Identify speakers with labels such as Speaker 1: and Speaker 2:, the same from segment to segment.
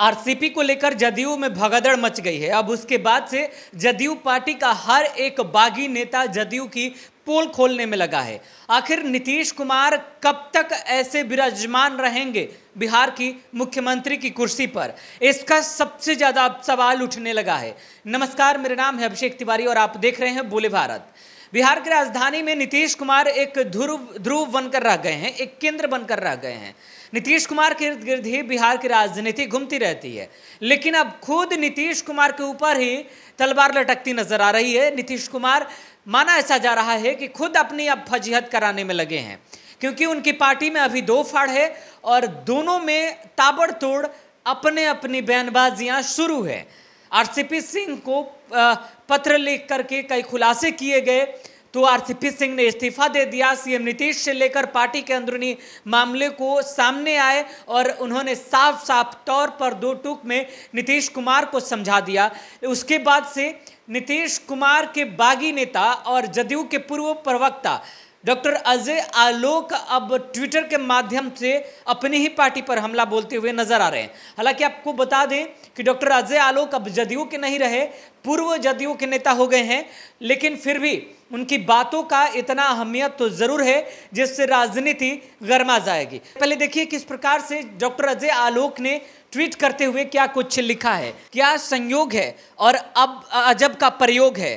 Speaker 1: RCP को लेकर जदयू में भगदड़ मच गई है अब उसके बाद से जदयू पार्टी का हर एक बागी नेता जदयू की पोल खोलने में लगा है आखिर नीतीश कुमार कब तक ऐसे विराजमान रहेंगे बिहार की मुख्यमंत्री की कुर्सी पर इसका सबसे ज़्यादा सवाल उठने लगा है नमस्कार मेरा नाम है अभिषेक तिवारी और आप देख रहे हैं बोले भारत बिहार की राजधानी में नीतीश कुमार एक ध्रुव ध्रुव बनकर रह गए हैं एक केंद्र बनकर रह गए हैं नीतीश कुमार के इर्द गिर्द ही बिहार की राजनीति घूमती रहती है लेकिन अब खुद नीतीश कुमार के ऊपर ही तलवार लटकती नजर आ रही है नीतीश कुमार माना ऐसा जा रहा है कि खुद अपनी अब फजीहत कराने में लगे हैं क्योंकि उनकी पार्टी में अभी दो फाड़ है और दोनों में ताबड़तोड़ अपने अपनी बयानबाजियां शुरू है आरसीपी सिंह को पत्र लिख करके कई खुलासे किए गए तो आरसीपी सिंह ने इस्तीफा दे दिया सीएम नीतीश से लेकर पार्टी के अंदरूनी मामले को सामने आए और उन्होंने साफ साफ तौर पर दो टूक में नीतीश कुमार को समझा दिया उसके बाद से नीतीश कुमार के बागी नेता और जदयू के पूर्व प्रवक्ता डॉक्टर अजय आलोक अब ट्विटर के माध्यम से अपनी ही पार्टी पर हमला बोलते हुए नजर आ रहे हैं हालांकि आपको बता दें कि डॉक्टर अजय आलोक अब जदयू के नहीं रहे पूर्व जदयू के नेता हो गए हैं लेकिन फिर भी उनकी बातों का इतना अहमियत तो ज़रूर है जिससे राजनीति गर्मा जाएगी पहले देखिए किस प्रकार से डॉक्टर अजय आलोक ने ट्वीट करते हुए क्या कुछ लिखा है क्या संयोग है और अब अजब का प्रयोग है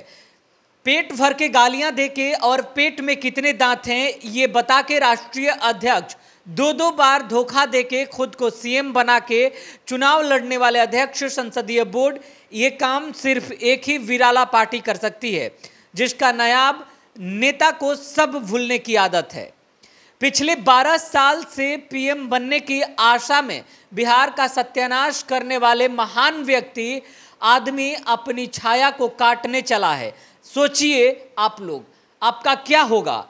Speaker 1: पेट भर के गालियां देके और पेट में कितने दांत हैं ये बता के राष्ट्रीय अध्यक्ष दो दो बार धोखा देके खुद को सीएम बना के चुनाव लड़ने वाले अध्यक्ष संसदीय बोर्ड ये काम सिर्फ एक ही विराला पार्टी कर सकती है जिसका नायाब नेता को सब भूलने की आदत है पिछले 12 साल से पीएम बनने की आशा में बिहार का सत्यानाश करने वाले महान व्यक्ति आदमी अपनी छाया को काटने चला है सोचिए आप लोग आपका क्या होगा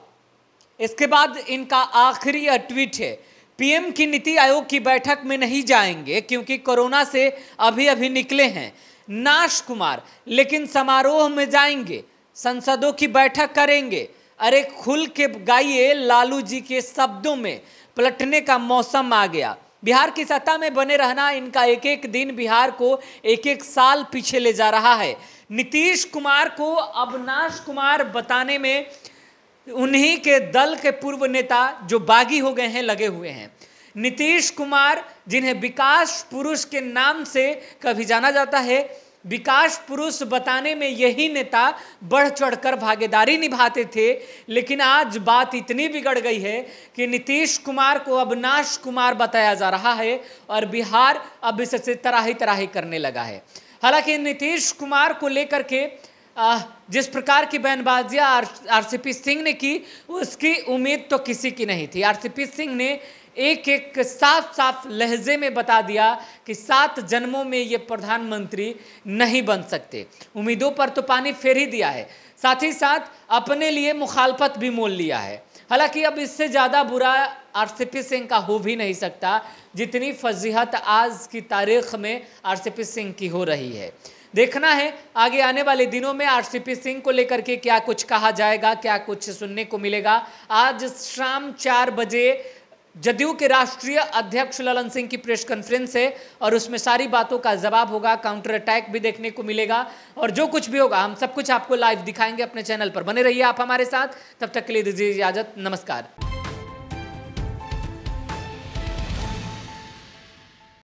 Speaker 1: इसके बाद इनका आखिरी ट्वीट है पीएम की नीति आयोग की बैठक में नहीं जाएंगे क्योंकि कोरोना से अभी अभी निकले हैं नाश कुमार लेकिन समारोह में जाएंगे संसदों की बैठक करेंगे अरे खुल के गाइए लालू जी के शब्दों में पलटने का मौसम आ गया बिहार की सत्ता में बने रहना इनका एक एक दिन बिहार को एक एक साल पीछे ले जा रहा है नीतीश कुमार को अवनाश कुमार बताने में उन्हीं के दल के पूर्व नेता जो बागी हो गए हैं लगे हुए हैं नीतीश कुमार जिन्हें विकास पुरुष के नाम से कभी जाना जाता है विकास पुरुष बताने में यही नेता बढ़ चढ़कर भागीदारी निभाते थे लेकिन आज बात इतनी बिगड़ गई है कि नीतीश कुमार को अविनाश कुमार बताया जा रहा है और बिहार अब इससे तराही तराही करने लगा है हालांकि नीतीश कुमार को लेकर के जिस प्रकार की सी आरसीपी सिंह ने की उसकी उम्मीद तो किसी की नहीं थी आरसीपी सिंह ने एक एक साफ साफ लहजे में बता दिया कि सात जन्मों में ये प्रधानमंत्री नहीं बन सकते उम्मीदों पर तो पानी फेर ही दिया है साथ ही साथ अपने लिए मुखालफत भी मोल लिया है हालांकि अब इससे ज़्यादा बुरा पी सिंह का हो भी नहीं सकता जितनी फजीहत आज की तारीख में पी सिंह की हो रही है देखना है आगे आने वाले दिनों में पी सिंह को लेकर के क्या कुछ कहा जाएगा क्या कुछ सुनने को मिलेगा आज शाम चार बजे जदयू के राष्ट्रीय अध्यक्ष ललन सिंह की प्रेस कॉन्फ्रेंस है और उसमें सारी बातों का जवाब होगा काउंटर अटैक भी देखने को मिलेगा और जो कुछ भी होगा हम सब कुछ आपको लाइव दिखाएंगे अपने चैनल पर बने रहिए आप हमारे साथ तब तक के लिए दीजिए इजाजत नमस्कार